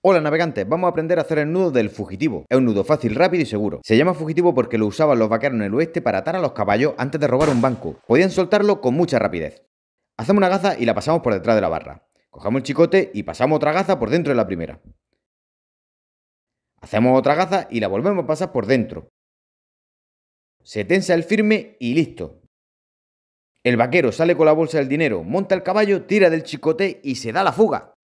Hola navegantes, vamos a aprender a hacer el nudo del fugitivo. Es un nudo fácil, rápido y seguro. Se llama fugitivo porque lo usaban los vaqueros en el oeste para atar a los caballos antes de robar un banco. Podían soltarlo con mucha rapidez. Hacemos una gaza y la pasamos por detrás de la barra. Cogemos el chicote y pasamos otra gaza por dentro de la primera. Hacemos otra gaza y la volvemos a pasar por dentro. Se tensa el firme y listo. El vaquero sale con la bolsa del dinero, monta el caballo, tira del chicote y se da la fuga.